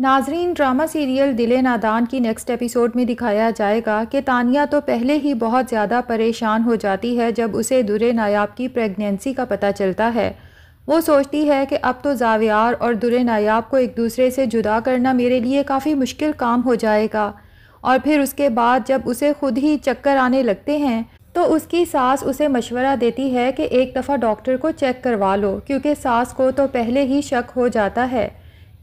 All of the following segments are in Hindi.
नाजरीन ड्रामा सीरियल दिले नादान की नेक्स्ट एपिसोड में दिखाया जाएगा कि तानिया तो पहले ही बहुत ज़्यादा परेशान हो जाती है जब उसे दुरे नायाब की प्रेगनेंसी का पता चलता है वो सोचती है कि अब तो जावियार और दुरे नायाब को एक दूसरे से जुदा करना मेरे लिए काफ़ी मुश्किल काम हो जाएगा और फिर उसके बाद जब उसे खुद ही चक्कर आने लगते हैं तो उसकी सास उसे मशवरा देती है कि एक दफ़ा डॉक्टर को चेक करवा लो क्योंकि सास को तो पहले ही शक हो जाता है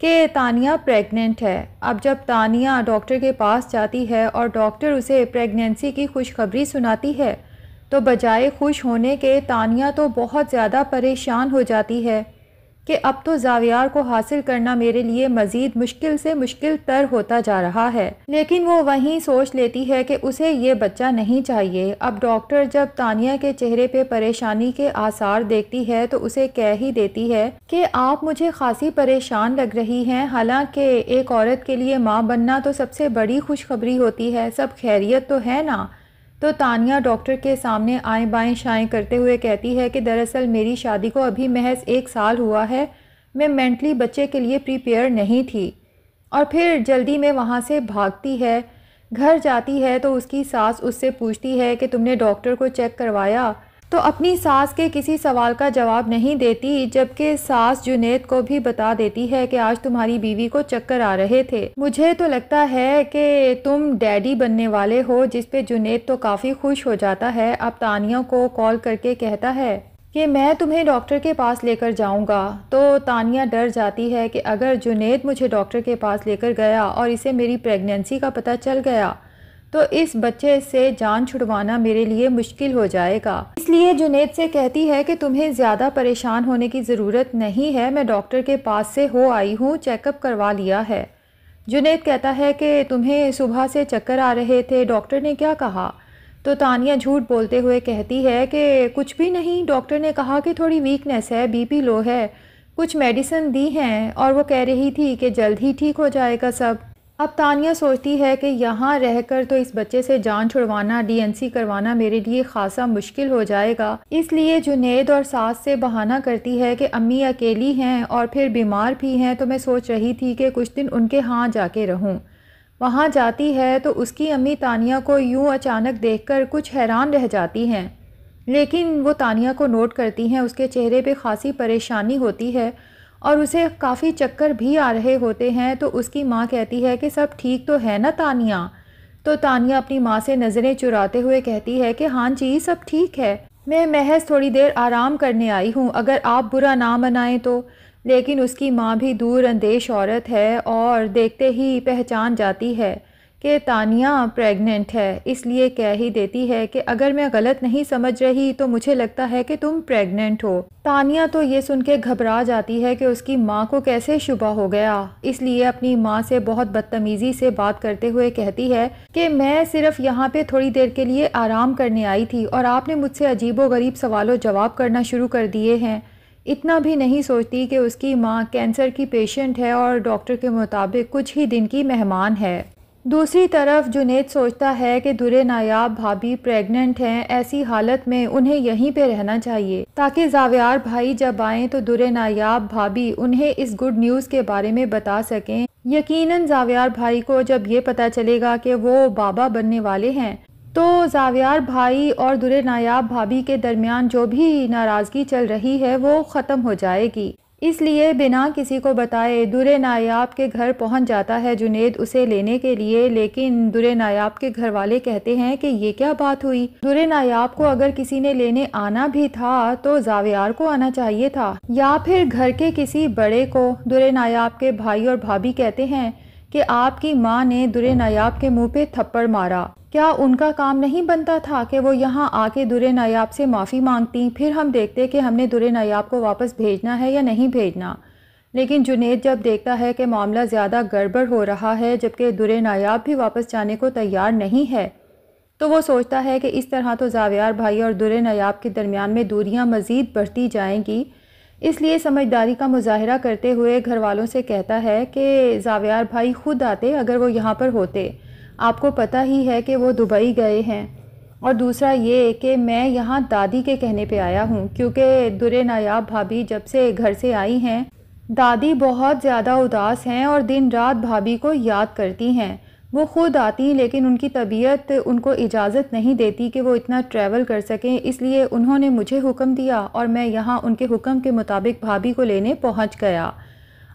कि तानिया प्रेग्नेंट है अब जब तानिया डॉक्टर के पास जाती है और डॉक्टर उसे प्रेगनेंसी की खुशखबरी सुनाती है तो बजाय खुश होने के तानिया तो बहुत ज़्यादा परेशान हो जाती है कि अब तो जावियार को हासिल करना मेरे लिए मज़ीद मुश्किल से मुश्किल तर होता जा रहा है लेकिन वो वहीं सोच लेती है कि उसे ये बच्चा नहीं चाहिए अब डॉक्टर जब तानिया के चेहरे पे परेशानी के आसार देखती है तो उसे कह ही देती है कि आप मुझे खासी परेशान लग रही हैं हालांकि एक औरत के लिए माँ बनना तो सबसे बड़ी खुशखबरी होती है सब खैरियत तो है ना तो तानिया डॉक्टर के सामने आए बाएं शाएँ करते हुए कहती है कि दरअसल मेरी शादी को अभी महज एक साल हुआ है मैं मेंटली बच्चे के लिए प्रिपेयर नहीं थी और फिर जल्दी में वहाँ से भागती है घर जाती है तो उसकी सास उससे पूछती है कि तुमने डॉक्टर को चेक करवाया तो अपनी सास के किसी सवाल का जवाब नहीं देती जबकि सास जुनेद को भी बता देती है कि आज तुम्हारी बीवी को चक्कर आ रहे थे मुझे तो लगता है कि तुम डैडी बनने वाले हो जिस पे जुनेद तो काफ़ी खुश हो जाता है अब तानिया को कॉल करके कहता है कि मैं तुम्हें डॉक्टर के पास लेकर जाऊंगा तो तानिया डर जाती है कि अगर जुनेद मुझे डॉक्टर के पास लेकर गया और इसे मेरी प्रेगनेंसी का पता चल गया तो इस बच्चे से जान छुड़वाना मेरे लिए मुश्किल हो जाएगा इसलिए जुनेद से कहती है कि तुम्हें ज़्यादा परेशान होने की ज़रूरत नहीं है मैं डॉक्टर के पास से हो आई हूँ चेकअप करवा लिया है जुनेद कहता है कि तुम्हें सुबह से चक्कर आ रहे थे डॉक्टर ने क्या कहा तो तानिया झूठ बोलते हुए कहती है कि कुछ भी नहीं डॉक्टर ने कहा कि थोड़ी वीकनेस है बीपी लो है कुछ मेडिसिन दी हैं और वो कह रही थी कि जल्द ही ठीक हो जाएगा सब अब तानिया सोचती है कि यहाँ रहकर तो इस बच्चे से जान छुड़वाना डीएनसी करवाना मेरे लिए खासा मुश्किल हो जाएगा इसलिए जुनेद और सास से बहाना करती है कि अम्मी अकेली हैं और फिर बीमार भी हैं तो मैं सोच रही थी कि कुछ दिन उनके हाँ जाके रहूँ वहाँ जाती है तो उसकी अम्मी तानिया को यूँ अचानक कर कुछ हैरान रह जाती हैं लेकिन वो तानिया को नोट करती हैं उसके चेहरे पर खासी परेशानी होती है और उसे काफ़ी चक्कर भी आ रहे होते हैं तो उसकी माँ कहती है कि सब ठीक तो है ना तानिया तो तानिया अपनी माँ से नज़रें चुराते हुए कहती है कि हाँ जी सब ठीक है मैं महज थोड़ी देर आराम करने आई हूँ अगर आप बुरा ना मनाएं तो लेकिन उसकी माँ भी दूर अंदेश औरत है और देखते ही पहचान जाती है कि तानिया प्रेग्नेंट है इसलिए कह ही देती है कि अगर मैं गलत नहीं समझ रही तो मुझे लगता है कि तुम प्रेग्नेंट हो तानिया तो ये सुन के घबरा जाती है कि उसकी माँ को कैसे शुबा हो गया इसलिए अपनी माँ से बहुत बदतमीज़ी से बात करते हुए कहती है कि मैं सिर्फ यहाँ पे थोड़ी देर के लिए आराम करने आई थी और आपने मुझसे अजीबो गरीब सवालों जवाब करना शुरू कर दिए हैं इतना भी नहीं सोचती कि उसकी माँ कैंसर की पेशेंट है और डॉक्टर के मुताबिक कुछ ही दिन की मेहमान है दूसरी तरफ जुनेद सोचता है कि दुरे नायाब भाभी प्रेग्नेंट हैं ऐसी हालत में उन्हें यहीं पे रहना चाहिए ताकि जाव्यार भाई जब आए तो दुरे नायाब भाभी उन्हें इस गुड न्यूज़ के बारे में बता सकें यकीनन जाव्यार भाई को जब ये पता चलेगा कि वो बाबा बनने वाले हैं तो जाव्यार भाई और दुरे नायाब भाभी के दरमियान जो भी नाराज़गी चल रही है वो ख़त्म हो जाएगी इसलिए बिना किसी को बताए दुरे नायाब के घर पहुंच जाता है जुनेद उसे लेने के लिए लेकिन दुरे नायाब के घर वाले कहते हैं कि ये क्या बात हुई दुरे नायाब को अगर किसी ने लेने आना भी था तो जावियार को आना चाहिए था या फिर घर के किसी बड़े को दुरे नायाब के भाई और भाभी कहते हैं कि आपकी माँ ने दुरे नायाब के मुंह पे थप्पड़ मारा क्या उनका काम नहीं बनता था कि वो यहाँ आके दुरे नायाब से माफ़ी मांगती फिर हम देखते कि हमने दुरे नायाब को वापस भेजना है या नहीं भेजना लेकिन जुनेद जब देखता है कि मामला ज़्यादा गड़बड़ हो रहा है जबकि दुरे नायाब भी वापस जाने को तैयार नहीं है तो वो सोचता है कि इस तरह तो जावियार भाई और दुरे नायाब के दरमियान में दूरियाँ मज़ीद बढ़ती जाएंगी इसलिए समझदारी का मुजाहरा करते हुए घर वालों से कहता है कि जावियार भाई खुद आते अगर वो यहाँ पर होते आपको पता ही है कि वो दुबई गए हैं और दूसरा ये कि मैं यहाँ दादी के कहने पे आया हूँ क्योंकि दुरे नायाब भाभी जब से घर से आई हैं दादी बहुत ज़्यादा उदास हैं और दिन रात भाभी को याद करती हैं वो खुद आती लेकिन उनकी तबीयत उनको इजाज़त नहीं देती कि वो इतना ट्रैवल कर सकें इसलिए उन्होंने मुझे हुक्म दिया और मैं यहाँ उनके हुक्म के मुताबिक भाभी को लेने पहुँच गया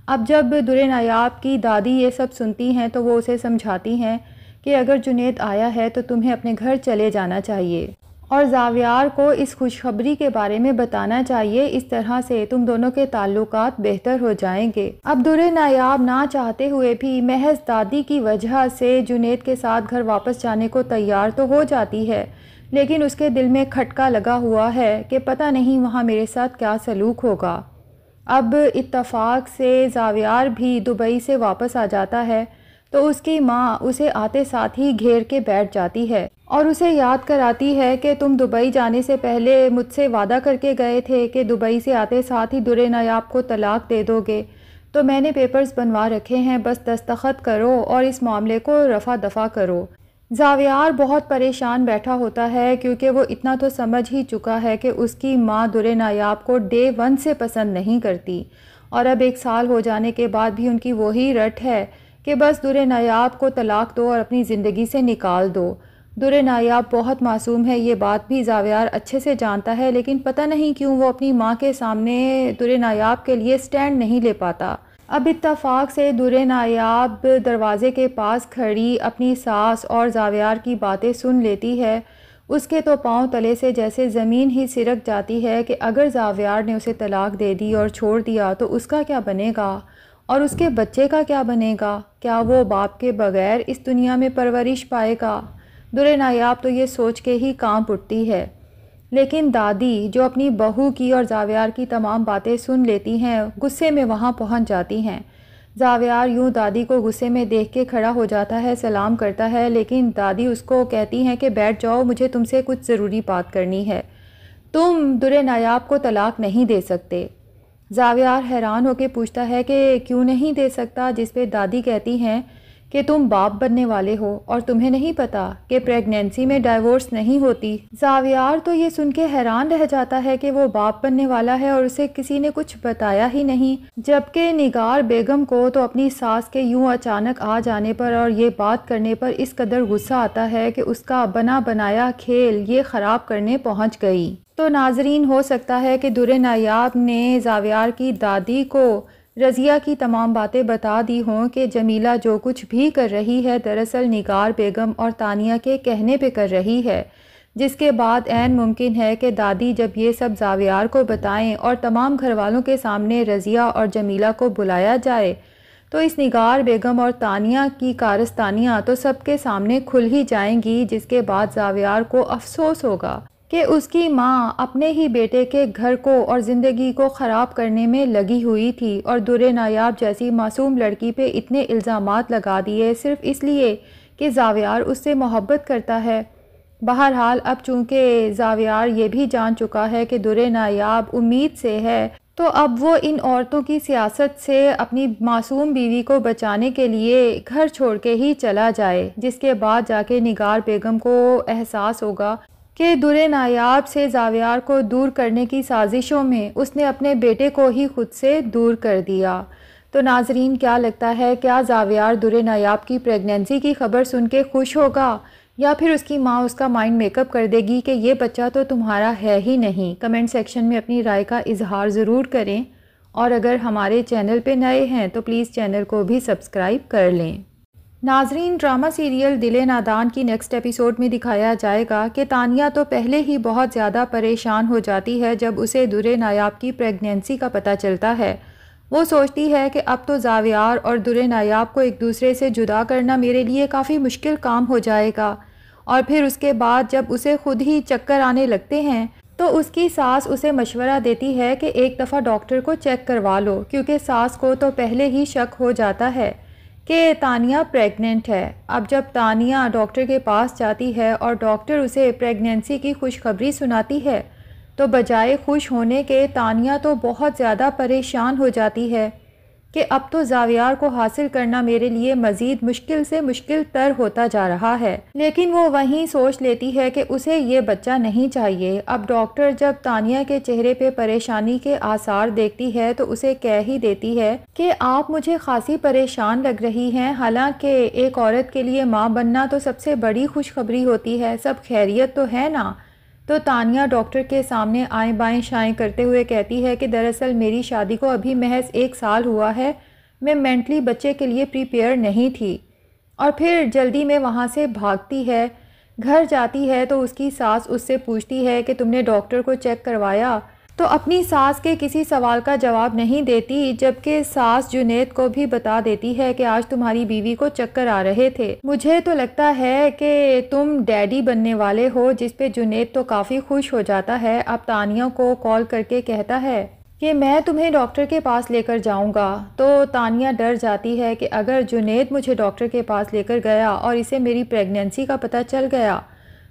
अब जब दुरे नायाब की दादी ये सब सुनती हैं तो वो उसे समझाती हैं कि अगर जुनेद आया है तो तुम्हें अपने घर चले जाना चाहिए और जावियार को इस खुशखबरी के बारे में बताना चाहिए इस तरह से तुम दोनों के ताल्लुक बेहतर हो जाएंगे अब दुरे नायाब ना चाहते हुए भी महज दादी की वजह से जुनेद के साथ घर वापस जाने को तैयार तो हो जाती है लेकिन उसके दिल में खटका लगा हुआ है कि पता नहीं वहाँ मेरे साथ क्या सलूक होगा अब इतफाक से जावियार भी दुबई से वापस आ जाता है तो उसकी माँ उसे आते साथ ही घेर के बैठ जाती है और उसे याद कराती है कि तुम दुबई जाने से पहले मुझसे वादा करके गए थे कि दुबई से आते साथ ही दुरे नायाब को तलाक दे दोगे तो मैंने पेपर्स बनवा रखे हैं बस दस्तखत करो और इस मामले को रफ़ा दफ़ा करो जावियार बहुत परेशान बैठा होता है क्योंकि वो इतना तो समझ ही चुका है कि उसकी माँ दुरे नायाब को डे वन से पसंद नहीं करती और अब एक साल हो जाने के बाद भी उनकी वही रट है कि बस दुर नायाब को तलाक दो और अपनी ज़िंदगी से निकाल दो दुर नायाब बहुत मासूम है ये बात भी जावियार अच्छे से जानता है लेकिन पता नहीं क्यों वो अपनी माँ के सामने दुर नायाब के लिए स्टैंड नहीं ले पाता अब इतफाक से दुर नायाब दरवाज़े के पास खड़ी अपनी सास और जावियार की बातें सुन लेती है उसके तो पाँव तले से जैसे ज़मीन ही सिरक जाती है कि अगर जावियार ने उसे तलाक दे दी और छोड़ दिया तो उसका क्या बनेगा और उसके बच्चे का क्या बनेगा क्या वो बाप के बगैर इस दुनिया में परवरिश पाएगा दुरे नायाब तो ये सोच के ही कांप उठती है लेकिन दादी जो अपनी बहू की और जावियार की तमाम बातें सुन लेती हैं गुस्से में वहाँ पहुँच जाती हैं जावियार यूँ दादी को गुस्से में देख के खड़ा हो जाता है सलाम करता है लेकिन दादी उसको कहती हैं कि बैठ जाओ मुझे तुमसे कुछ ज़रूरी बात करनी है तुम दुरे नायाब को तलाक नहीं दे सकते जावियार हैरान होकर पूछता है कि क्यों नहीं दे सकता जिस पे दादी कहती हैं कि तुम बाप बनने वाले हो और तुम्हें नहीं पता कि प्रेगनेंसी में डाइवोर्स नहीं होती जावियार तो ये सुन के हैरान रह जाता है कि वो बाप बनने वाला है और उसे किसी ने कुछ बताया ही नहीं जबकि निगार बेगम को तो अपनी सास के यूं अचानक आ जाने पर और ये बात करने पर इस कदर गुस्सा आता है कि उसका बना बनाया खेल ये ख़राब करने पहुँच गई तो नाजरीन हो सकता है कि दुर नायाब ने जावियार की दादी को रज़िया की तमाम बातें बता दी हों कि जमीला जो कुछ भी कर रही है दरअसल निगार बेगम और तानिया के कहने पे कर रही है जिसके बाद एन मुमकिन है कि दादी जब ये सब जावियार को बताएं और तमाम घर वालों के सामने रज़िया और जमीला को बुलाया जाए तो इस निगार बेगम और तानिया की कारस्तानियाँ तो सबके सामने खुल ही जाएंगी जिसके बाद जावियार को अफसोस होगा कि उसकी माँ अपने ही बेटे के घर को और ज़िंदगी को ख़राब करने में लगी हुई थी और दुरे नायाब जैसी मासूम लड़की पे इतने इल्ज़ाम लगा दिए सिर्फ इसलिए कि जावियार उससे मोहब्बत करता है बहरहाल अब चूँकि जावियार ये भी जान चुका है कि दुरे नायाब उम्मीद से है तो अब वो इन औरतों की सियासत से अपनी मासूम बीवी को बचाने के लिए घर छोड़ के ही चला जाए जिसके बाद जाके निगार बेगम को एहसास होगा कि दुरे नायाब से जावियार को दूर करने की साजिशों में उसने अपने बेटे को ही खुद से दूर कर दिया तो नाजरीन क्या लगता है क्या जावियार दुरे नायाब की प्रेगनेंसी की खबर सुन के खुश होगा या फिर उसकी माँ उसका माइंड मेकअप कर देगी कि ये बच्चा तो तुम्हारा है ही नहीं कमेंट सेक्शन में अपनी राय का इजहार ज़रूर करें और अगर हमारे चैनल पे नए हैं तो प्लीज़ चैनल को भी सब्सक्राइब कर लें नाजरीन ड्रामा सीरियल दिले नादान की नेक्स्ट एपिसोड में दिखाया जाएगा कि तानिया तो पहले ही बहुत ज़्यादा परेशान हो जाती है जब उसे दुरे नायाब की प्रेगनेंसी का पता चलता है वो सोचती है कि अब तो जावियार और दुरे नायाब को एक दूसरे से जुदा करना मेरे लिए काफ़ी मुश्किल काम हो जाएगा और फिर उसके बाद जब उसे खुद ही चक्कर आने लगते हैं तो उसकी सास उसे मशवरा देती है कि एक दफ़ा डॉक्टर को चेक करवा लो क्योंकि सास को तो पहले ही शक हो जाता है कि तानिया प्रेग्नेंट है अब जब तानिया डॉक्टर के पास जाती है और डॉक्टर उसे प्रेगनेंसी की खुशखबरी सुनाती है तो बजाय खुश होने के तानिया तो बहुत ज़्यादा परेशान हो जाती है कि अब तो जावियार को हासिल करना मेरे लिए मज़ीद मुश्किल से मुश्किल तर होता जा रहा है लेकिन वो वहीं सोच लेती है कि उसे ये बच्चा नहीं चाहिए अब डॉक्टर जब तानिया के चेहरे पे परेशानी के आसार देखती है तो उसे कह ही देती है कि आप मुझे खासी परेशान लग रही हैं हालांकि एक औरत के लिए माँ बनना तो सबसे बड़ी खुशखबरी होती है सब खैरियत तो है ना तो तानिया डॉक्टर के सामने आए बाएँ शाएँ करते हुए कहती है कि दरअसल मेरी शादी को अभी महज एक साल हुआ है मैं मेंटली बच्चे के लिए प्रिपेयर नहीं थी और फिर जल्दी में वहाँ से भागती है घर जाती है तो उसकी सास उससे पूछती है कि तुमने डॉक्टर को चेक करवाया तो अपनी सास के किसी सवाल का जवाब नहीं देती जबकि सास जुनेद को भी बता देती है कि आज तुम्हारी बीवी को चक्कर आ रहे थे मुझे तो लगता है कि तुम डैडी बनने वाले हो जिस जुनेद तो काफ़ी खुश हो जाता है अब तानिया को कॉल करके कहता है कि मैं तुम्हें डॉक्टर के पास लेकर जाऊंगा तो तानिया डर जाती है कि अगर जुनेद मुझे डॉक्टर के पास लेकर गया और इसे मेरी प्रेगनेंसी का पता चल गया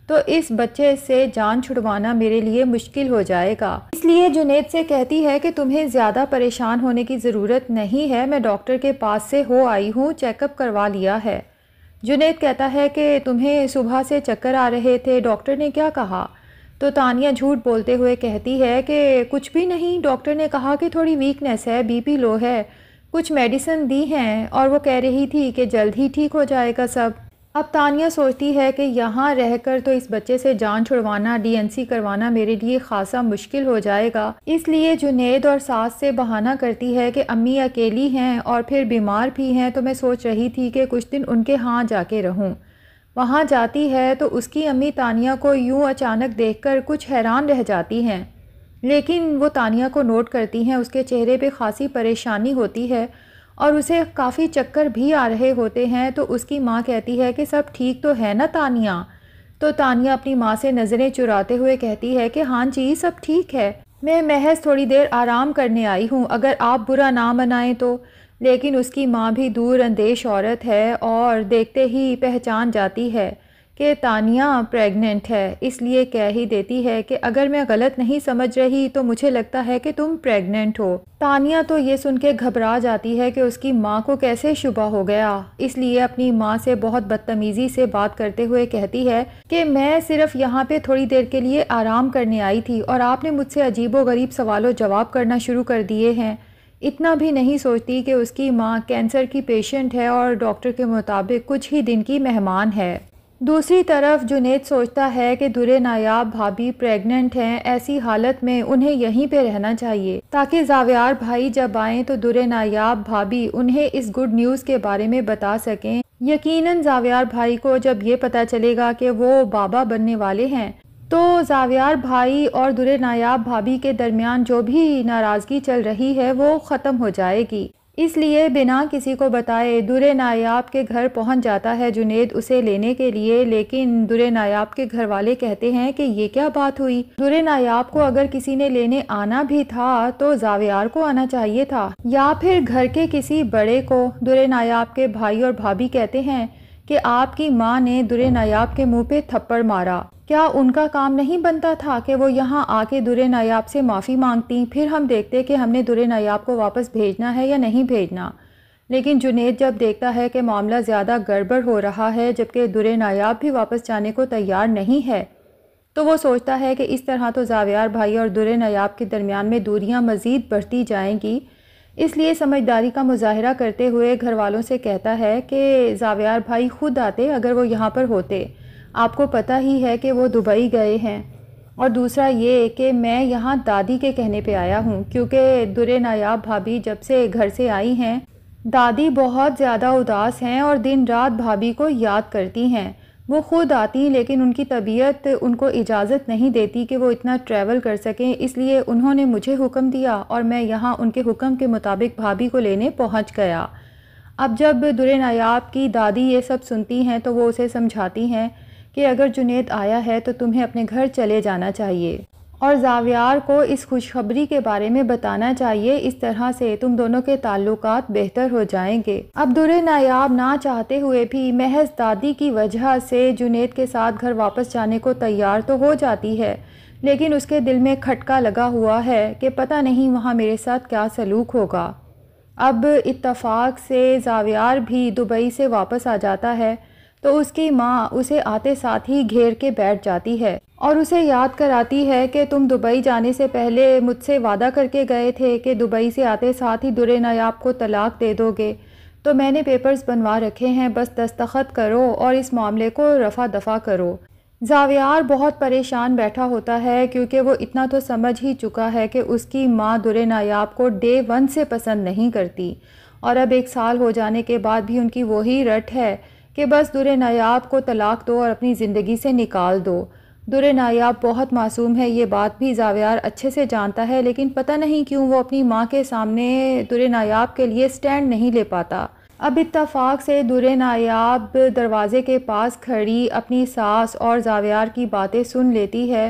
तो इस बच्चे से जान छुड़वाना मेरे लिए मुश्किल हो जाएगा इसलिए जुनेद से कहती है कि तुम्हें ज़्यादा परेशान होने की ज़रूरत नहीं है मैं डॉक्टर के पास से हो आई हूँ चेकअप करवा लिया है जुनेद कहता है कि तुम्हें सुबह से चक्कर आ रहे थे डॉक्टर ने क्या कहा तो तानिया झूठ बोलते हुए कहती है कि कुछ भी नहीं डॉक्टर ने कहा कि थोड़ी वीकनेस है बीपी लो है कुछ मेडिसिन दी हैं और वो कह रही थी कि जल्द ही ठीक हो जाएगा सब अब तानिया सोचती है कि यहाँ रहकर तो इस बच्चे से जान छुड़वाना डीएनसी करवाना मेरे लिए खासा मुश्किल हो जाएगा इसलिए जुनेद और सास से बहाना करती है कि अम्मी अकेली हैं और फिर बीमार भी हैं तो मैं सोच रही थी कि कुछ दिन उनके यहाँ जाके रहूँ वहाँ जाती है तो उसकी अम्मी तानिया को यूँ अचानक कर कुछ हैरान रह जाती हैं लेकिन वो तानिया को नोट करती हैं उसके चेहरे पर खासी परेशानी होती है और उसे काफ़ी चक्कर भी आ रहे होते हैं तो उसकी माँ कहती है कि सब ठीक तो है ना तानिया तो तानिया अपनी माँ से नज़रें चुराते हुए कहती है कि हाँ जी सब ठीक है मैं महज थोड़ी देर आराम करने आई हूँ अगर आप बुरा ना मनाएं तो लेकिन उसकी माँ भी दूर अंदेश औरत है और देखते ही पहचान जाती है कि तानिया प्रेग्नेंट है इसलिए कह ही देती है कि अगर मैं गलत नहीं समझ रही तो मुझे लगता है कि तुम प्रेग्नेंट हो तानिया तो ये सुन के घबरा जाती है कि उसकी माँ को कैसे शुबा हो गया इसलिए अपनी माँ से बहुत बदतमीज़ी से बात करते हुए कहती है कि मैं सिर्फ यहाँ पे थोड़ी देर के लिए आराम करने आई थी और आपने मुझसे अजीबो गरीब सवालों जवाब करना शुरू कर दिए हैं इतना भी नहीं सोचती कि उसकी माँ कैंसर की पेशेंट है और डॉक्टर के मुताबिक कुछ ही दिन की मेहमान है दूसरी तरफ जुनेद सोचता है कि दुरे नायाब भाभी प्रेग्नेंट हैं ऐसी हालत में उन्हें यहीं पे रहना चाहिए ताकि जावियार भाई जब आए तो दुरे नायाब भाभी उन्हें इस गुड न्यूज़ के बारे में बता सकें यकीनन जावियार भाई को जब ये पता चलेगा कि वो बाबा बनने वाले हैं तो जावियार भाई और दुरे नायाब भाभी के दरमियान जो भी नाराज़गी चल रही है वो ख़त्म हो जाएगी इसलिए बिना किसी को बताए दुरे नायाब के घर पहुंच जाता है जुनेद उसे लेने के लिए लेकिन दुरे नायाब के घर वाले कहते हैं कि ये क्या बात हुई दुरे नायाब को अगर किसी ने लेने आना भी था तो जावेर को आना चाहिए था या फिर घर के किसी बड़े को दुरे नायाब के भाई और भाभी कहते हैं कि आपकी माँ ने दुरे नायाब के मुंह पे थप्पड़ मारा क्या उनका काम नहीं बनता था कि वो यहाँ आके दुरे नायाब से माफ़ी मांगती फिर हम देखते कि हमने दुरे नायाब को वापस भेजना है या नहीं भेजना लेकिन जुनेद जब देखता है कि मामला ज़्यादा गड़बड़ हो रहा है जबकि दुरे नायाब भी वापस जाने को तैयार नहीं है तो वो सोचता है कि इस तरह तो जावियार भाई और दुरे नायाब के दरमियान में दूरियाँ मज़ीद बढ़ती जाएंगी इसलिए समझदारी का मुजाहरा करते हुए घर वालों से कहता है कि जावियार भाई खुद आते अगर वो यहाँ पर होते आपको पता ही है कि वो दुबई गए हैं और दूसरा ये कि मैं यहाँ दादी के कहने पे आया हूँ क्योंकि दुरे नायाब भाभी जब से घर से आई हैं दादी बहुत ज़्यादा उदास हैं और दिन रात भाभी को याद करती हैं वो ख़ुद आती लेकिन उनकी तबीयत उनको इजाज़त नहीं देती कि वो इतना ट्रैवल कर सकें इसलिए उन्होंने मुझे हुक्म दिया और मैं यहाँ उनके हुक्म के मुताबिक भाभी को लेने पहुँच गया अब जब दुरे नायाब की दादी ये सब सुनती हैं तो वो उसे समझाती हैं कि अगर जुनेद आया है तो तुम्हें अपने घर चले जाना चाहिए और जावियार को इस खुशखबरी के बारे में बताना चाहिए इस तरह से तुम दोनों के ताल्लुक बेहतर हो जाएंगे अब दुरे नायाब ना चाहते हुए भी महज दादी की वजह से जुनेद के साथ घर वापस जाने को तैयार तो हो जाती है लेकिन उसके दिल में खटका लगा हुआ है कि पता नहीं वहाँ मेरे साथ क्या सलूक होगा अब इत्तफाक से जावियार भी दुबई से वापस आ जाता है तो उसकी माँ उसे आते साथ ही घेर के बैठ जाती है और उसे याद कराती है कि तुम दुबई जाने से पहले मुझसे वादा करके गए थे कि दुबई से आते साथ ही दुरे नायाब को तलाक दे दोगे तो मैंने पेपर्स बनवा रखे हैं बस दस्तखत करो और इस मामले को रफ़ा दफ़ा करो जावियार बहुत परेशान बैठा होता है क्योंकि वो इतना तो समझ ही चुका है कि उसकी माँ दुरे नायाब को डे वन से पसंद नहीं करती और अब एक साल हो जाने के बाद भी उनकी वही रट है कि बस दुरे नायाब को तलाक दो और अपनी ज़िंदगी से निकाल दो दुर नायाब बहुत मासूम है ये बात भी जावेर अच्छे से जानता है लेकिन पता नहीं क्यों वो अपनी माँ के सामने दुर नायाब के लिए स्टैंड नहीं ले पाता अब इतफाक़ से दुर नायाब दरवाज़े के पास खड़ी अपनी सास और जावेार की बातें सुन लेती है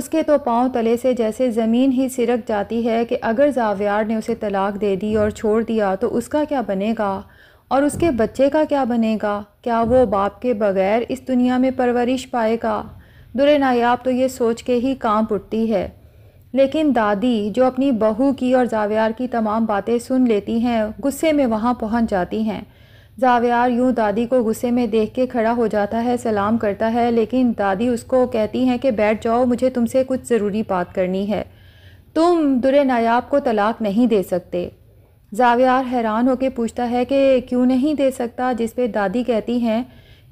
उसके तो पाँव तले से जैसे ज़मीन ही सिरक जाती है कि अगर जावियार ने उसे तलाक दे दी और छोड़ दिया तो उसका क्या बनेगा और उसके बच्चे का क्या बनेगा क्या वो बाप के बगैर इस दुनिया में परवरिश पाएगा दुरे नायाब तो ये सोच के ही काम उठती है लेकिन दादी जो अपनी बहू की और जावियार की तमाम बातें सुन लेती हैं गुस्से में वहाँ पहुँच जाती हैं जावियार यूँ दादी को गुस्से में देख के खड़ा हो जाता है सलाम करता है लेकिन दादी उसको कहती हैं कि बैठ जाओ मुझे तुमसे कुछ ज़रूरी बात करनी है तुम दुरे नायाब को तलाक नहीं दे सकते जावियार हैरान होकर पूछता है कि क्यों नहीं दे सकता जिस पे दादी कहती हैं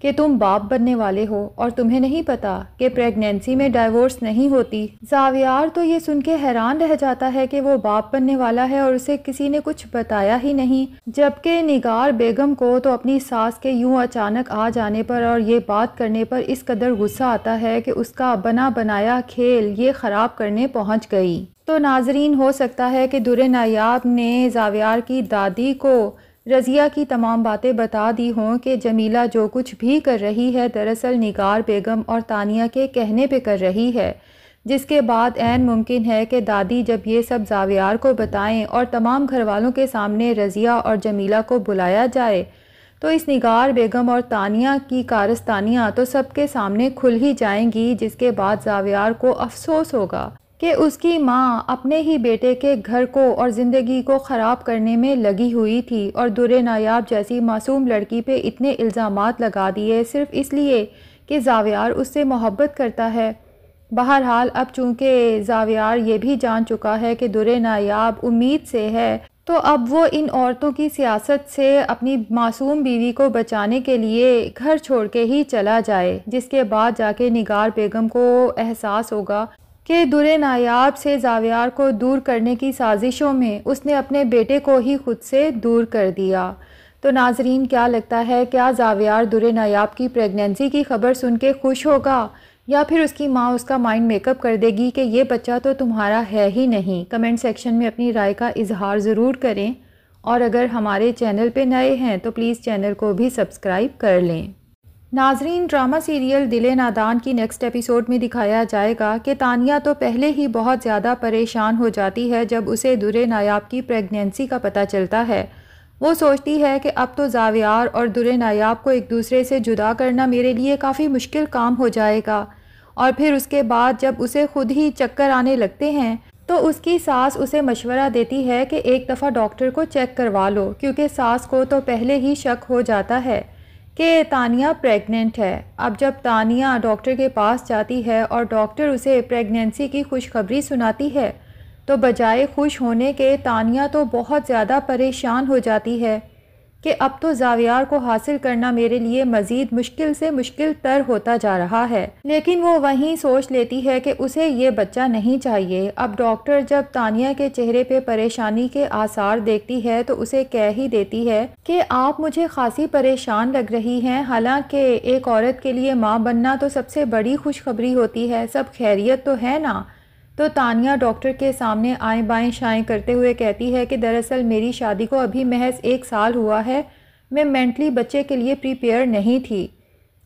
कि तुम बाप बनने वाले हो और तुम्हें नहीं पता कि प्रेगनेंसी में डाइवोर्स नहीं होती जावियार तो ये सुन के हैरान रह जाता है कि वो बाप बनने वाला है और उसे किसी ने कुछ बताया ही नहीं जबकि निगार बेगम को तो अपनी सास के यूं अचानक आ जाने पर और ये बात करने पर इस कदर गुस्सा आता है कि उसका बना बनाया खेल ये ख़राब करने पहुँच गई तो नाजरीन हो सकता है कि दुरे नायाब ने जावियार की दादी को रज़िया की तमाम बातें बता दी हों कि जमीला जो कुछ भी कर रही है दरअसल निगार बेगम और तानिया के कहने पे कर रही है जिसके बाद एन मुमकिन है कि दादी जब ये सब जावियार को बताएं और तमाम घर वालों के सामने रज़िया और जमीला को बुलाया जाए तो इस निगार बेगम और तानिया की कारस्तानियाँ तो सबके सामने खुल ही जाएंगी जिसके बाद जावियार को अफसोस होगा कि उसकी माँ अपने ही बेटे के घर को और ज़िंदगी को ख़राब करने में लगी हुई थी और दुर नायाब जैसी मासूम लड़की पे इतने इल्ज़ाम लगा दिए सिर्फ इसलिए कि जावियार उससे मोहब्बत करता है बहरहाल अब चूँकि जावियार ये भी जान चुका है कि दुर नायाब उम्मीद से है तो अब वो इन औरतों की सियासत से अपनी मासूम बीवी को बचाने के लिए घर छोड़ के ही चला जाए जिसके बाद जाके निगार बेगम को एहसास होगा कि दुरे नायाब से जावियार को दूर करने की साजिशों में उसने अपने बेटे को ही खुद से दूर कर दिया तो नाजरीन क्या लगता है क्या जावियार दुरे नायाब की प्रेगनेंसी की खबर सुन के खुश होगा या फिर उसकी माँ उसका माइंड मेकअप कर देगी कि ये बच्चा तो तुम्हारा है ही नहीं कमेंट सेक्शन में अपनी राय का इजहार ज़रूर करें और अगर हमारे चैनल पे नए हैं तो प्लीज़ चैनल को भी सब्सक्राइब कर लें नाजरीन ड्रामा सीरियल दिले नादान की नेक्स्ट एपिसोड में दिखाया जाएगा कि तानिया तो पहले ही बहुत ज़्यादा परेशान हो जाती है जब उसे दुरे नायाब की प्रेगनेंसी का पता चलता है वो सोचती है कि अब तो जावियार और दुरे नायाब को एक दूसरे से जुदा करना मेरे लिए काफ़ी मुश्किल काम हो जाएगा और फिर उसके बाद जब उसे खुद ही चक्कर आने लगते हैं तो उसकी सास उसे मशवरा देती है कि एक दफ़ा डॉक्टर को चेक करवा लो क्योंकि सास को तो पहले ही शक हो जाता है कि तानिया प्रेग्नेंट है अब जब तानिया डॉक्टर के पास जाती है और डॉक्टर उसे प्रेगनेंसी की खुशखबरी सुनाती है तो बजाय खुश होने के तानिया तो बहुत ज़्यादा परेशान हो जाती है कि अब तो जावियार को हासिल करना मेरे लिए मज़ीद मुश्किल से मुश्किल तर होता जा रहा है लेकिन वो वहीं सोच लेती है कि उसे ये बच्चा नहीं चाहिए अब डॉक्टर जब तानिया के चेहरे पे परेशानी के आसार देखती है तो उसे कह ही देती है कि आप मुझे खासी परेशान लग रही हैं हालांकि एक औरत के लिए माँ बनना तो सबसे बड़ी खुशखबरी होती है सब खैरियत तो है ना तो तानिया डॉक्टर के सामने आए बाएं शाएँ करते हुए कहती है कि दरअसल मेरी शादी को अभी महज एक साल हुआ है मैं मेंटली बच्चे के लिए प्रिपेयर नहीं थी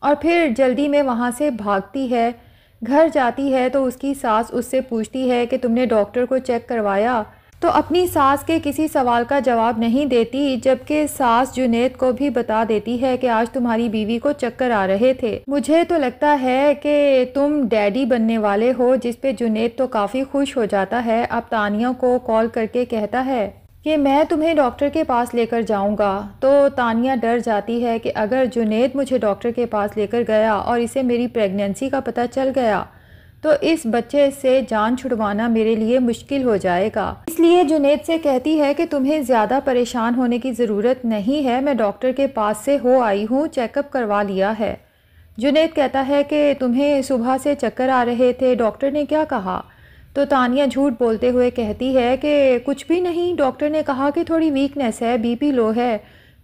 और फिर जल्दी में वहाँ से भागती है घर जाती है तो उसकी सास उससे पूछती है कि तुमने डॉक्टर को चेक करवाया तो अपनी सास के किसी सवाल का जवाब नहीं देती जबकि सास जुनेद को भी बता देती है कि आज तुम्हारी बीवी को चक्कर आ रहे थे मुझे तो लगता है कि तुम डैडी बनने वाले हो जिस पे जुनेद तो काफ़ी खुश हो जाता है अब तानिया को कॉल करके कहता है कि मैं तुम्हें डॉक्टर के पास लेकर जाऊंगा तो तानिया डर जाती है कि अगर जुनेद मुझे डॉक्टर के पास लेकर गया और इसे मेरी प्रेगनेंसी का पता चल गया तो इस बच्चे से जान छुड़वाना मेरे लिए मुश्किल हो जाएगा इसलिए जुनेद से कहती है कि तुम्हें ज़्यादा परेशान होने की ज़रूरत नहीं है मैं डॉक्टर के पास से हो आई हूँ चेकअप करवा लिया है जुनेद कहता है कि तुम्हें सुबह से चक्कर आ रहे थे डॉक्टर ने क्या कहा तो तानिया झूठ बोलते हुए कहती है कि कुछ भी नहीं डॉक्टर ने कहा कि थोड़ी वीकनेस है बीपी लो है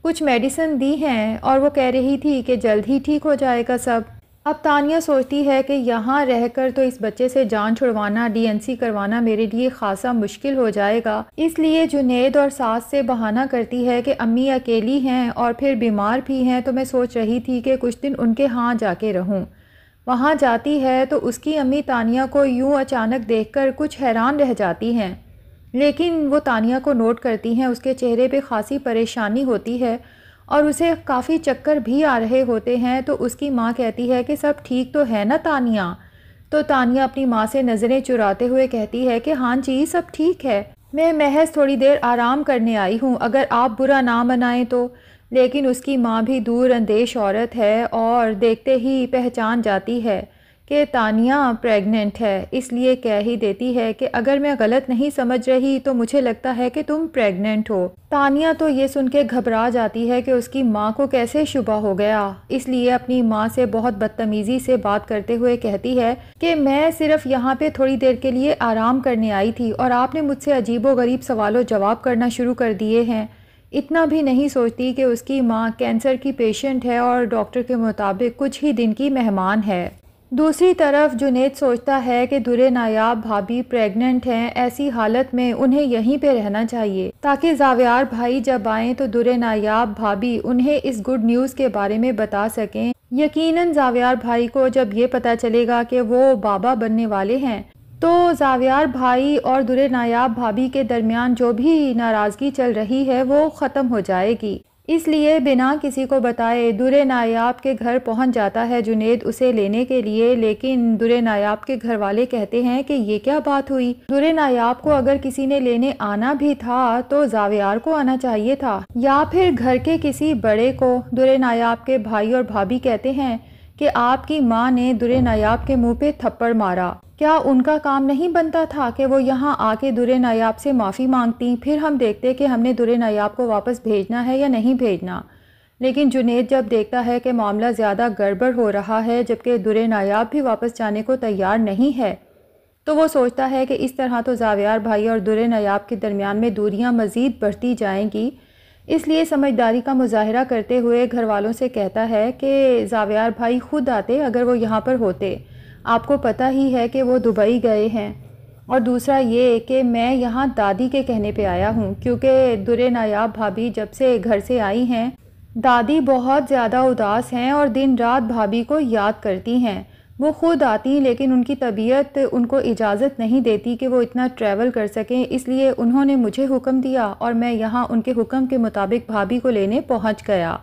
कुछ मेडिसिन दी हैं और वो कह रही थी कि जल्द ही ठीक हो जाएगा सब अब तानिया सोचती है कि यहाँ रहकर तो इस बच्चे से जान छुड़वाना डीएनसी करवाना मेरे लिए खासा मुश्किल हो जाएगा इसलिए जुनेद और सास से बहाना करती है कि अम्मी अकेली हैं और फिर बीमार भी हैं तो मैं सोच रही थी कि कुछ दिन उनके हाँ जाके रहूँ वहाँ जाती है तो उसकी अम्मी तानिया को यूँ अचानक कर कुछ हैरान रह जाती हैं लेकिन वो तानिया को नोट करती हैं उसके चेहरे पर खासी परेशानी होती है और उसे काफ़ी चक्कर भी आ रहे होते हैं तो उसकी माँ कहती है कि सब ठीक तो है ना तानिया तो तानिया अपनी माँ से नज़रें चुराते हुए कहती है कि हाँ जी सब ठीक है मैं महज थोड़ी देर आराम करने आई हूँ अगर आप बुरा ना मनाएं तो लेकिन उसकी माँ भी दूर अंदेश औरत है और देखते ही पहचान जाती है कि तानिया प्रेग्नेंट है इसलिए कह ही देती है कि अगर मैं गलत नहीं समझ रही तो मुझे लगता है कि तुम प्रेग्नेंट हो तानिया तो ये सुन के घबरा जाती है कि उसकी माँ को कैसे शुबा हो गया इसलिए अपनी माँ से बहुत बदतमीज़ी से बात करते हुए कहती है कि मैं सिर्फ यहाँ पे थोड़ी देर के लिए आराम करने आई थी और आपने मुझसे अजीबो गरीब सवालों जवाब करना शुरू कर दिए हैं इतना भी नहीं सोचती कि उसकी माँ कैंसर की पेशेंट है और डॉक्टर के मुताबिक कुछ ही दिन की मेहमान है दूसरी तरफ जुनेद सोचता है कि दुरे नायाब भाभी प्रेग्नेंट हैं ऐसी हालत में उन्हें यहीं पे रहना चाहिए ताकि जाव्यार भाई जब आए तो दुरे नायाब भाभी उन्हें इस गुड न्यूज़ के बारे में बता सकें यकीनन जाव्यार भाई को जब ये पता चलेगा कि वो बाबा बनने वाले हैं तो जाव्यार भाई और दुरे नायाब भाभी के दरमियान जो भी नाराज़गी चल रही है वो ख़त्म हो जाएगी इसलिए बिना किसी को बताए दुरे नायाब के घर पहुंच जाता है जुनेद उसे लेने के लिए लेकिन दुरे नायाब के घर वाले कहते हैं कि ये क्या बात हुई दुरे नायाब को अगर किसी ने लेने आना भी था तो जावियार को आना चाहिए था या फिर घर के किसी बड़े को दुरे नायाब के भाई और भाभी कहते हैं कि आपकी माँ ने दुरे नायाब के मुंह पे थप्पड़ मारा क्या उनका काम नहीं बनता था कि वो यहाँ आके दुरे नायाब से माफ़ी मांगती फिर हम देखते कि हमने दुरे नायाब को वापस भेजना है या नहीं भेजना लेकिन जुनेद जब देखता है कि मामला ज़्यादा गड़बड़ हो रहा है जबकि दुरे नायाब भी वापस जाने को तैयार नहीं है तो वो सोचता है कि इस तरह तो जावियार भाई और दुरे नायाब के दरमियान में दूरियाँ मज़ीद बढ़ती जाएंगी इसलिए समझदारी का मुजाहरा करते हुए घर वालों से कहता है कि जावियार भाई खुद आते अगर वो यहाँ पर होते आपको पता ही है कि वो दुबई गए हैं और दूसरा ये कि मैं यहाँ दादी के कहने पे आया हूँ क्योंकि दुरे नायाब भाभी जब से घर से आई हैं दादी बहुत ज़्यादा उदास हैं और दिन रात भाभी को याद करती हैं वो खुद आती लेकिन उनकी तबीयत उनको इजाज़त नहीं देती कि वो इतना ट्रैवल कर सकें इसलिए उन्होंने मुझे हुक्म दिया और मैं यहाँ उनके हुक्म के मुताबिक भाभी को लेने पहुँच गया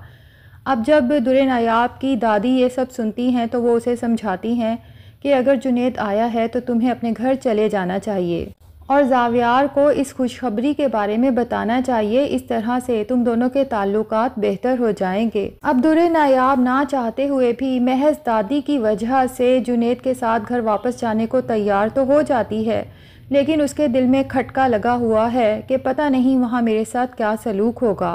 अब जब दुरे नायाब की दादी ये सब सुनती हैं तो वो उसे समझाती हैं कि अगर जुनेद आया है तो तुम्हें अपने घर चले जाना चाहिए और जावियार को इस खुशखबरी के बारे में बताना चाहिए इस तरह से तुम दोनों के ताल्लुक बेहतर हो जाएंगे अब दुरे नायाब ना चाहते हुए भी महज दादी की वजह से जुनेद के साथ घर वापस जाने को तैयार तो हो जाती है लेकिन उसके दिल में खटका लगा हुआ है कि पता नहीं वहाँ मेरे साथ क्या सलूक होगा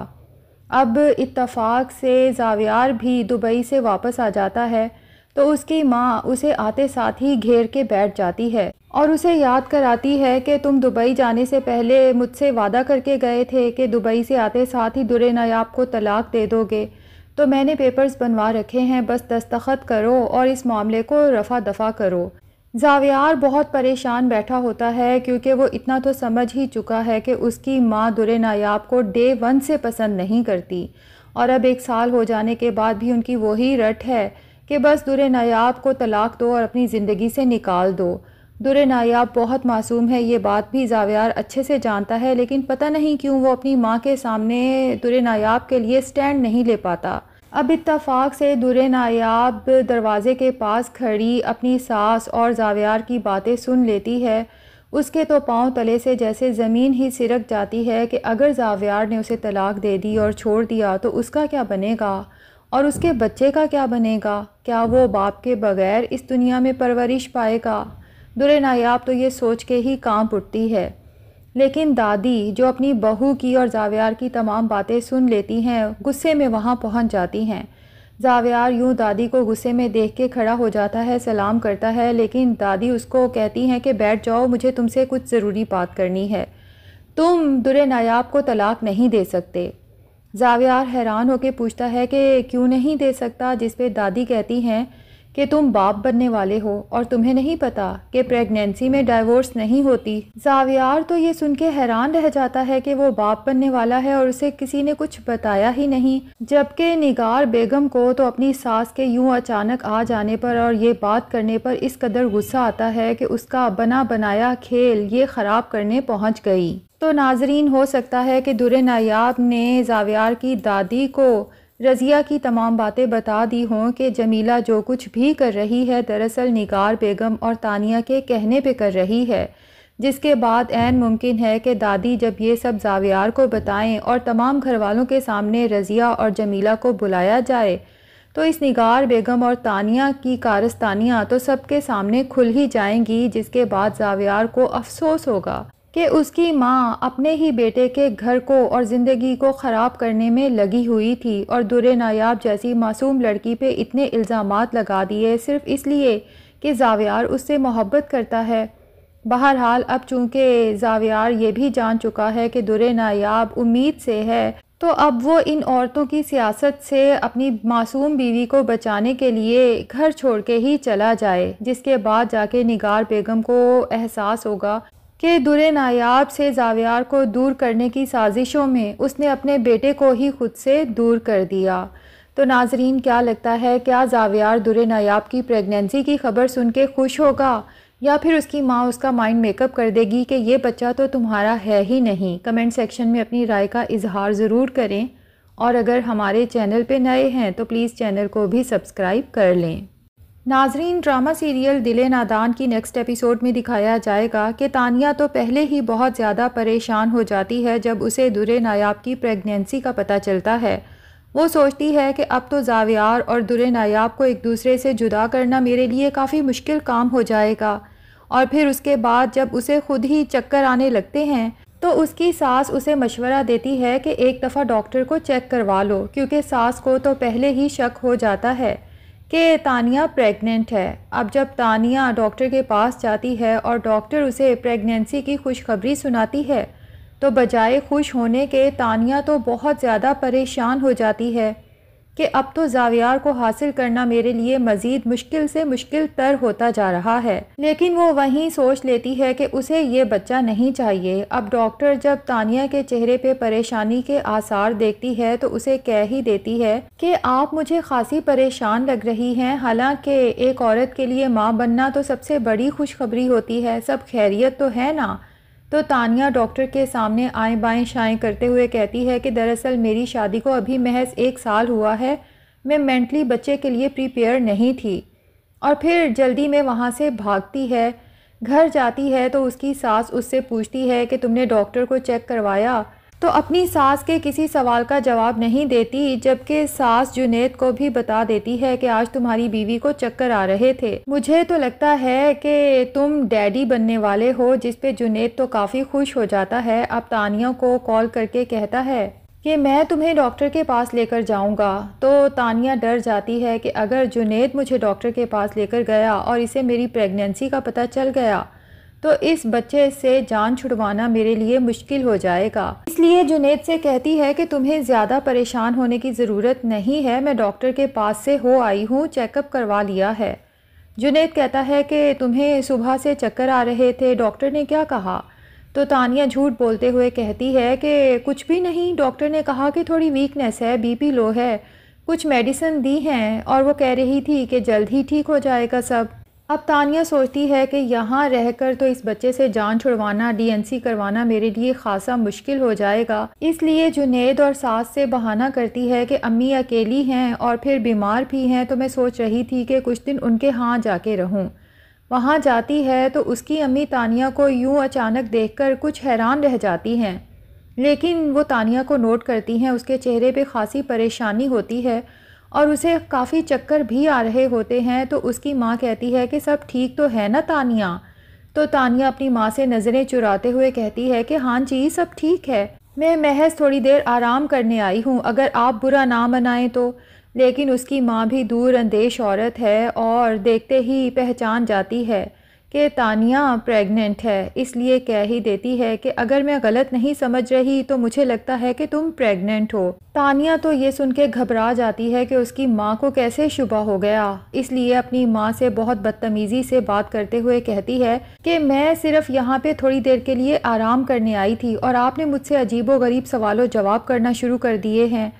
अब इतफाक से जावियार भी दुबई से वापस आ जाता है तो उसकी माँ उसे आते साथ ही घेर के बैठ जाती है और उसे याद कराती है कि तुम दुबई जाने से पहले मुझसे वादा करके गए थे कि दुबई से आते साथ ही दुरे नायाब को तलाक दे दोगे तो मैंने पेपर्स बनवा रखे हैं बस दस्तखत करो और इस मामले को रफा दफा करो जावियार बहुत परेशान बैठा होता है क्योंकि वो इतना तो समझ ही चुका है कि उसकी माँ दुरे नायाब को डे वन से पसंद नहीं करती और अब एक साल हो जाने के बाद भी उनकी वही रट है कि बस दुर नायाब को तलाक दो और अपनी ज़िंदगी से निकाल दो दुर नायाब बहुत मासूम है ये बात भी जावियार अच्छे से जानता है लेकिन पता नहीं क्यों वो अपनी माँ के सामने दुर नायाब के लिए स्टैंड नहीं ले पाता अब इतफाक से दुर नायाब दरवाज़े के पास खड़ी अपनी सास और जावियार की बातें सुन लेती है उसके तो पाँव तले से जैसे ज़मीन ही सिरक जाती है कि अगर जावियार ने उसे तलाक दे दी और छोड़ दिया तो उसका क्या बनेगा और उसके बच्चे का क्या बनेगा क्या वो बाप के बगैर इस दुनिया में परवरिश पाएगा दुरे नायाब तो ये सोच के ही कांप उठती है लेकिन दादी जो अपनी बहू की और जावियार की तमाम बातें सुन लेती हैं गुस्से में वहाँ पहुँच जाती हैं जावियार यूँ दादी को गुस्से में देख के खड़ा हो जाता है सलाम करता है लेकिन दादी उसको कहती हैं कि बैठ जाओ मुझे तुमसे कुछ ज़रूरी बात करनी है तुम दुरे नायाब को तलाक नहीं दे सकते जावियार हैरान होकर पूछता है कि क्यों नहीं दे सकता जिस पे दादी कहती हैं कि तुम बाप बनने वाले हो और तुम्हें नहीं पता कि प्रेगनेंसी में डाइवोर्स नहीं होती जावियार तो ये सुन के हैरान रह जाता है कि वो बाप बनने वाला है और उसे किसी ने कुछ बताया ही नहीं जबकि निगार बेगम को तो अपनी सास के यूं अचानक आ जाने पर और ये बात करने पर इस कदर गुस्सा आता है कि उसका बना बनाया खेल ये ख़राब करने पहुँच गई तो नाजरीन हो सकता है कि दुरे नायाब ने जावियार की दादी को रज़िया की तमाम बातें बता दी हों कि जमीला जो कुछ भी कर रही है दरअसल निगार बेगम और तानिया के कहने पे कर रही है जिसके बाद एन मुमकिन है कि दादी जब ये सब जावियार को बताएं और तमाम घर वालों के सामने रज़िया और जमीला को बुलाया जाए तो इस निगार बेगम और तानिया की कारस्तानियाँ तो सबके सामने खुल ही जाएंगी जिसके बाद जावियार को अफसोस होगा कि उसकी माँ अपने ही बेटे के घर को और ज़िंदगी को ख़राब करने में लगी हुई थी और दुरे नायाब जैसी मासूम लड़की पे इतने इल्ज़ाम लगा दिए सिर्फ इसलिए कि जावियार उससे मोहब्बत करता है बहरहाल अब चूँकि जावियार ये भी जान चुका है कि दुरे नायाब उम्मीद से है तो अब वो इन औरतों की सियासत से अपनी मासूम बीवी को बचाने के लिए घर छोड़ के ही चला जाए जिसके बाद जाके निगार बेगम को एहसास होगा कि दुर नायाब से जावियार को दूर करने की साजिशों में उसने अपने बेटे को ही खुद से दूर कर दिया तो नाजरीन क्या लगता है क्या जावियार दुर नायाब की प्रेगनेंसी की खबर सुन के खुश होगा या फिर उसकी माँ उसका माइंड मेकअप कर देगी कि ये बच्चा तो तुम्हारा है ही नहीं कमेंट सेक्शन में अपनी राय का इजहार ज़रूर करें और अगर हमारे चैनल पे नए हैं तो प्लीज़ चैनल को भी सब्सक्राइब कर लें नाजरीन ड्रामा सीरियल दिले नादान की नेक्स्ट एपिसोड में दिखाया जाएगा कि तानिया तो पहले ही बहुत ज़्यादा परेशान हो जाती है जब उसे दुरे नायाब की प्रेगनेंसी का पता चलता है वो सोचती है कि अब तो जावियार और दुरे नायाब को एक दूसरे से जुदा करना मेरे लिए काफ़ी मुश्किल काम हो जाएगा और फिर उसके बाद जब उसे खुद ही चक्कर आने लगते हैं तो उसकी सास उसे मशवरा देती है कि एक दफ़ा डॉक्टर को चेक करवा लो क्योंकि सास को तो पहले ही शक हो जाता है कि तानिया प्रेग्नेंट है अब जब तानिया डॉक्टर के पास जाती है और डॉक्टर उसे प्रेगनेंसी की खुशखबरी सुनाती है तो बजाय खुश होने के तानिया तो बहुत ज़्यादा परेशान हो जाती है कि अब तो जावियार को हासिल करना मेरे लिए मज़ीद मुश्किल से मुश्किल तर होता जा रहा है लेकिन वो वहीं सोच लेती है कि उसे ये बच्चा नहीं चाहिए अब डॉक्टर जब तानिया के चेहरे पे परेशानी के आसार देखती है तो उसे कह ही देती है कि आप मुझे खासी परेशान लग रही हैं हालांकि एक औरत के लिए माँ बनना तो सबसे बड़ी खुशखबरी होती है सब खैरियत तो है ना तो तानिया डॉक्टर के सामने आए बाएं शाएँ करते हुए कहती है कि दरअसल मेरी शादी को अभी महज एक साल हुआ है मैं मेंटली बच्चे के लिए प्रिपेयर नहीं थी और फिर जल्दी में वहाँ से भागती है घर जाती है तो उसकी सास उससे पूछती है कि तुमने डॉक्टर को चेक करवाया तो अपनी सास के किसी सवाल का जवाब नहीं देती जबकि सास जुनेद को भी बता देती है कि आज तुम्हारी बीवी को चक्कर आ रहे थे मुझे तो लगता है कि तुम डैडी बनने वाले हो जिस पे जुनेद तो काफ़ी खुश हो जाता है अब तानिया को कॉल करके कहता है कि मैं तुम्हें डॉक्टर के पास लेकर जाऊंगा तो तानिया डर जाती है कि अगर जुनेद मुझे डॉक्टर के पास लेकर गया और इसे मेरी प्रेगनेंसी का पता चल गया तो इस बच्चे से जान छुड़वाना मेरे लिए मुश्किल हो जाएगा इसलिए जुनेद से कहती है कि तुम्हें ज़्यादा परेशान होने की ज़रूरत नहीं है मैं डॉक्टर के पास से हो आई हूँ चेकअप करवा लिया है जुनेद कहता है कि तुम्हें सुबह से चक्कर आ रहे थे डॉक्टर ने क्या कहा तो तानिया झूठ बोलते हुए कहती है कि कुछ भी नहीं डॉक्टर ने कहा कि थोड़ी वीकनेस है बीपी लो है कुछ मेडिसिन दी हैं और वो कह रही थी कि जल्द ही ठीक हो जाएगा सब अब तानिया सोचती है कि यहाँ रहकर तो इस बच्चे से जान छुड़वाना डीएनसी करवाना मेरे लिए खासा मुश्किल हो जाएगा इसलिए जुनेद और सास से बहाना करती है कि अम्मी अकेली हैं और फिर बीमार भी हैं तो मैं सोच रही थी कि कुछ दिन उनके हाँ जाके रहूँ वहाँ जाती है तो उसकी अम्मी तानिया को यूँ अचानक कर कुछ हैरान रह जाती हैं लेकिन वो तानिया को नोट करती हैं उसके चेहरे पर खासी परेशानी होती है और उसे काफ़ी चक्कर भी आ रहे होते हैं तो उसकी माँ कहती है कि सब ठीक तो है ना तानिया तो तानिया अपनी माँ से नज़रें चुराते हुए कहती है कि हाँ जी सब ठीक है मैं महज थोड़ी देर आराम करने आई हूँ अगर आप बुरा ना मनाएं तो लेकिन उसकी माँ भी दूर अंदेश औरत है और देखते ही पहचान जाती है कि तानिया प्रेग्नेंट है इसलिए कह ही देती है कि अगर मैं गलत नहीं समझ रही तो मुझे लगता है कि तुम प्रेग्नेंट हो तानिया तो ये सुन के घबरा जाती है कि उसकी माँ को कैसे शुबा हो गया इसलिए अपनी माँ से बहुत बदतमीज़ी से बात करते हुए कहती है कि मैं सिर्फ यहाँ पे थोड़ी देर के लिए आराम करने आई थी और आपने मुझसे अजीब गरीब सवालों जवाब करना शुरू कर दिए हैं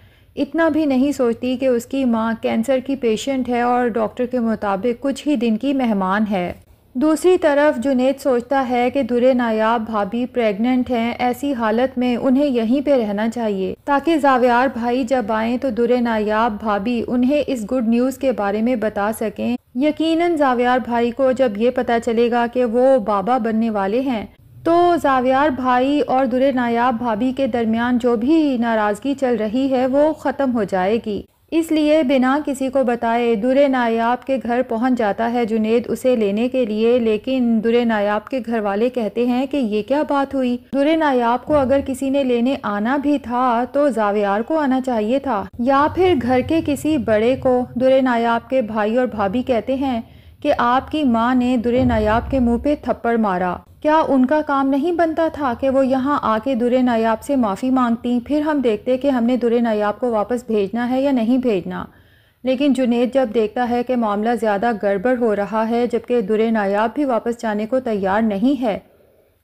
इतना भी नहीं सोचती कि उसकी माँ कैंसर की पेशेंट है और डॉक्टर के मुताबिक कुछ ही दिन की मेहमान है दूसरी तरफ जुनेद सोचता है कि दुरे नायाब भाभी प्रेग्नेंट हैं ऐसी हालत में उन्हें यहीं पे रहना चाहिए ताकि जाव्यार भाई जब आएं तो दुरे नायाब भाभी उन्हें इस गुड न्यूज़ के बारे में बता सकें यकीनन जाव्यार भाई को जब ये पता चलेगा कि वो बाबा बनने वाले हैं तो जावियार भाई और दुरे नायाब भाभी के दरमियान जो भी नाराज़गी चल रही है वो ख़त्म हो जाएगी इसलिए बिना किसी को बताए दुरे नायाब के घर पहुंच जाता है जुनेद उसे लेने के लिए लेकिन दुरे नायाब के घर वाले कहते हैं कि ये क्या बात हुई दुरे नायाब को अगर किसी ने लेने आना भी था तो जावियार को आना चाहिए था या फिर घर के किसी बड़े को दुरे नायाब के भाई और भाभी कहते हैं कि आपकी माँ ने दुरे नायाब के मुंह पे थप्पड़ मारा क्या उनका काम नहीं बनता था कि वो यहाँ आके दुरे नायाब से माफ़ी मांगती फिर हम देखते कि हमने दुरे नायाब को वापस भेजना है या नहीं भेजना लेकिन जुनेद जब देखता है कि मामला ज़्यादा गड़बड़ हो रहा है जबकि दुरे नायाब भी वापस जाने को तैयार नहीं है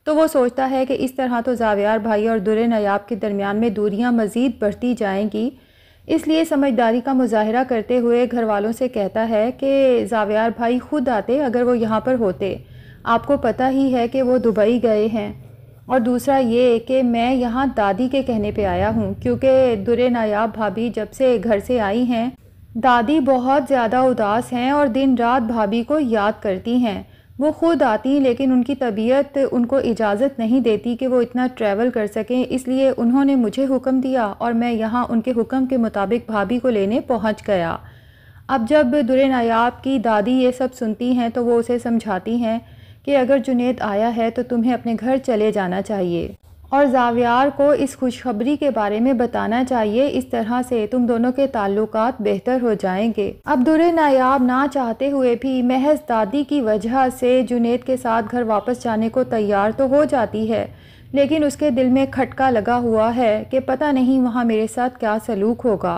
तो वो सोचता है कि इस तरह तो जावियार भाई और दुरे नायाब के दरमियान में दूरियाँ मज़ीद बढ़ती जाएंगी इसलिए समझदारी का मुजाहरा करते हुए घर वालों से कहता है कि जावियार भाई खुद आते अगर वो यहाँ पर होते आपको पता ही है कि वो दुबई गए हैं और दूसरा ये कि मैं यहाँ दादी के कहने पे आया हूँ क्योंकि दुरे नायाब भाभी जब से घर से आई हैं दादी बहुत ज़्यादा उदास हैं और दिन रात भाभी को याद करती हैं वो ख़ुद आती हैं लेकिन उनकी तबीयत उनको इजाज़त नहीं देती कि वो इतना ट्रैवल कर सकें इसलिए उन्होंने मुझे हुक्म दिया और मैं यहाँ उनके हुक्म के मुताबिक भाभी को लेने पहुँच गया अब जब दुरे नायाब की दादी ये सब सुनती हैं तो वो उसे समझाती हैं कि अगर जुनेद आया है तो तुम्हें अपने घर चले जाना चाहिए और जावियार को इस खुशखबरी के बारे में बताना चाहिए इस तरह से तुम दोनों के ताल्लुक बेहतर हो जाएंगे अब दुरे नायाब ना चाहते हुए भी महज दादी की वजह से जुनेद के साथ घर वापस जाने को तैयार तो हो जाती है लेकिन उसके दिल में खटका लगा हुआ है कि पता नहीं वहाँ मेरे साथ क्या सलूक होगा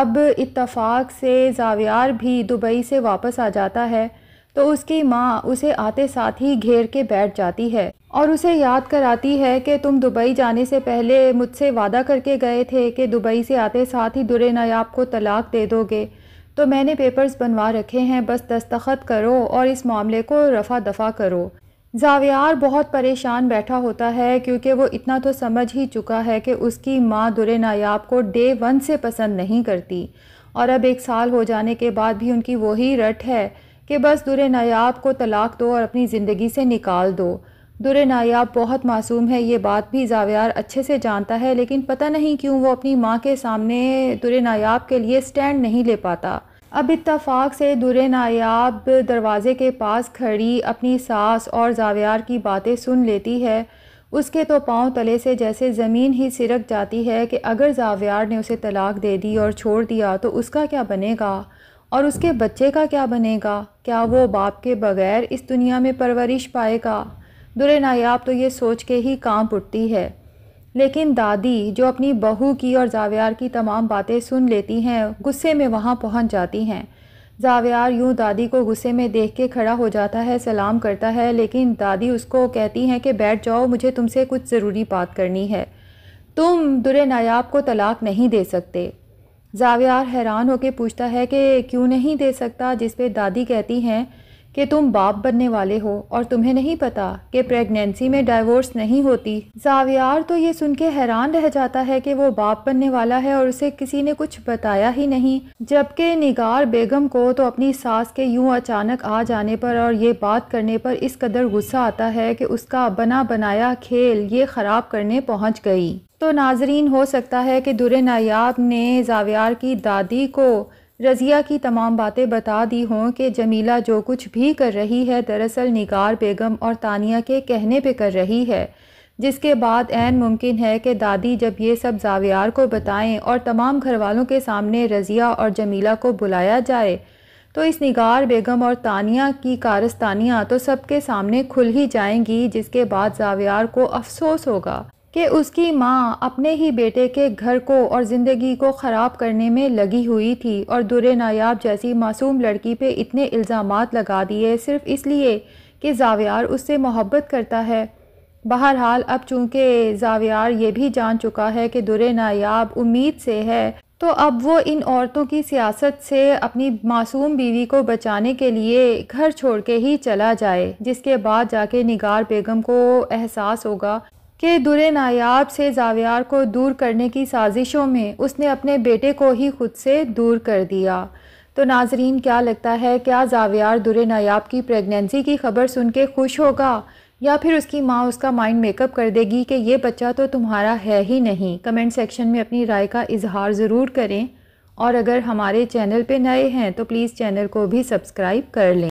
अब इतफाक से जावियार भी दुबई से वापस आ जाता है तो उसकी माँ उसे आते साथ ही घेर के बैठ जाती है और उसे याद कराती है कि तुम दुबई जाने से पहले मुझसे वादा करके गए थे कि दुबई से आते साथ ही दुरे नायाब को तलाक दे दोगे तो मैंने पेपर्स बनवा रखे हैं बस दस्तखत करो और इस मामले को रफ़ा दफ़ा करो जावियार बहुत परेशान बैठा होता है क्योंकि वो इतना तो समझ ही चुका है कि उसकी माँ दुरे नायाब को डे वन से पसंद नहीं करती और अब एक साल हो जाने के बाद भी उनकी वही रट है कि बस दुरे नायाब को तलाक दो और अपनी ज़िंदगी से निकाल दो दुर नायाब बहुत मासूम है ये बात भी जावियार अच्छे से जानता है लेकिन पता नहीं क्यों वो अपनी माँ के सामने दुर नायाब के लिए स्टैंड नहीं ले पाता अब इतफाक से दुर नायाब दरवाज़े के पास खड़ी अपनी सास और जावियार की बातें सुन लेती है उसके तो पाँव तले से जैसे ज़मीन ही सिरक जाती है कि अगर जावियार ने उसे तलाक दे दी और छोड़ दिया तो उसका क्या बनेगा और उसके बच्चे का क्या बनेगा क्या वो बाप के बगैर इस दुनिया में परवरिश पाएगा दुर नायाब तो ये सोच के ही कांप उठती है लेकिन दादी जो अपनी बहू की और जावियार की तमाम बातें सुन लेती हैं गुस्से में वहाँ पहुँच जाती हैं जावियार यूँ दादी को गुस्से में देख के खड़ा हो जाता है सलाम करता है लेकिन दादी उसको कहती हैं कि बैठ जाओ मुझे तुमसे कुछ ज़रूरी बात करनी है तुम दुरे नायाब को तलाक नहीं दे सकते जावियार हैरान होकर पूछता है कि क्यों नहीं दे सकता जिस पे दादी कहती हैं कि तुम बाप बनने वाले हो और तुम्हें नहीं पता कि प्रेगनेंसी में डाइवोर्स नहीं होती जावियार तो ये सुन के हैरान रह जाता है कि वो बाप बनने वाला है और उसे किसी ने कुछ बताया ही नहीं जबकि निगार बेगम को तो अपनी सास के यूं अचानक आ जाने पर और ये बात करने पर इस कदर गुस्सा आता है कि उसका बना बनाया खेल ये ख़राब करने पहुँच गई तो नाजरीन हो सकता है कि दुरे नायाब ने जावियार की दादी को रज़िया की तमाम बातें बता दी हों कि जमीला जो कुछ भी कर रही है दरअसल निगार बेगम और तानिया के कहने पे कर रही है जिसके बाद एन मुमकिन है कि दादी जब ये सब जावियार को बताएं और तमाम घर वालों के सामने रज़िया और जमीला को बुलाया जाए तो इस निगार बेगम और तानिया की कारस्तानियाँ तो सबके सामने खुल ही जाएंगी जिसके बाद जावियार को अफसोस होगा कि उसकी माँ अपने ही बेटे के घर को और ज़िंदगी को ख़राब करने में लगी हुई थी और दुर नायाब जैसी मासूम लड़की पे इतने इल्ज़ाम लगा दिए सिर्फ इसलिए कि जावियार उससे मोहब्बत करता है बहरहाल अब चूँकि जावियार ये भी जान चुका है कि दुर नायाब उम्मीद से है तो अब वो इन औरतों की सियासत से अपनी मासूम बीवी को बचाने के लिए घर छोड़ के ही चला जाए जिसके बाद जाके निगार बेगम को एहसास होगा कि दुर नायाब से जावियार को दूर करने की साजिशों में उसने अपने बेटे को ही खुद से दूर कर दिया तो नाजरीन क्या लगता है क्या जावियार दुर नायाब की प्रेगनेंसी की खबर सुन के खुश होगा या फिर उसकी माँ उसका माइंड मेकअप कर देगी कि ये बच्चा तो तुम्हारा है ही नहीं कमेंट सेक्शन में अपनी राय का इजहार ज़रूर करें और अगर हमारे चैनल पे नए हैं तो प्लीज़ चैनल को भी सब्सक्राइब कर लें